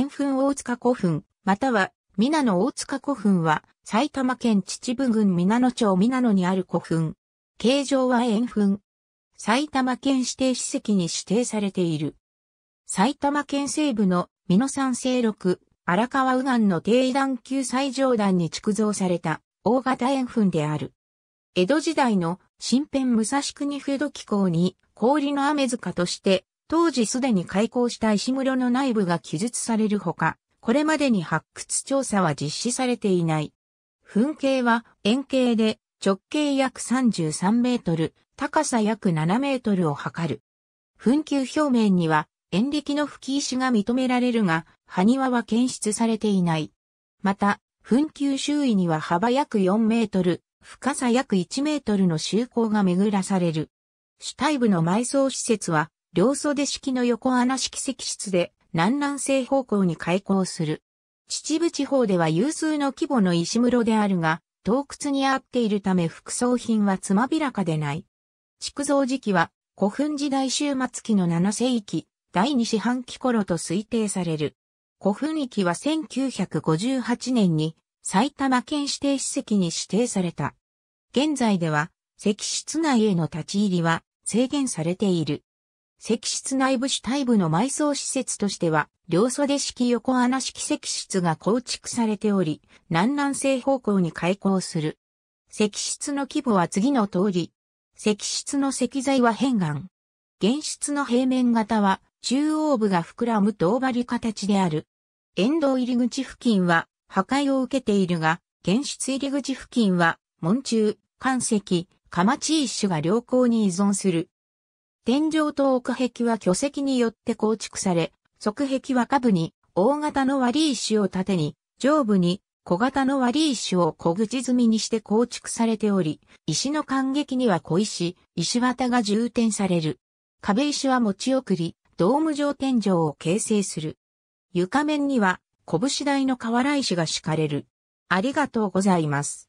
円墳大塚古墳、または、皆野大塚古墳は、埼玉県秩父郡皆野町皆野にある古墳。形状は円墳。埼玉県指定史跡に指定されている。埼玉県西部の美濃山西麓、荒川右岸の低段級最上段に築造された大型円墳である。江戸時代の新編武蔵国筆土機構に氷の雨塚として当時すでに開港した石室の内部が記述されるほか、これまでに発掘調査は実施されていない。噴景は円形で直径約33メートル、高さ約7メートルを測る。噴球表面には円力の吹き石が認められるが、埴輪は検出されていない。また、噴球周囲には幅約4メートル、深さ約1メートルの周口が巡らされる。主体部の埋葬施設は両袖式の横穴式石室で南南西方向に開港する。秩父地方では有数の規模の石室であるが、洞窟に合っているため副葬品はつまびらかでない。築造時期は古墳時代終末期の7世紀、第2四半期頃と推定される。古墳域は1958年に埼玉県指定史跡に指定された。現在では石室内への立ち入りは制限されている。石室内部主体部の埋葬施設としては、両袖式横穴式石室が構築されており、南南西方向に開口する。石室の規模は次の通り。石室の石材は片岩。原室の平面型は、中央部が膨らむ銅張り形である。沿道入り口付近は、破壊を受けているが、原室入り口付近は、門中、関石、鎌地一種が良好に依存する。天井と奥壁は巨石によって構築され、側壁は下部に大型の割石を縦に、上部に小型の割石を小口積みにして構築されており、石の間隙には小石、石綿が充填される。壁石は持ち送り、ドーム状天井を形成する。床面には、拳台の瓦石が敷かれる。ありがとうございます。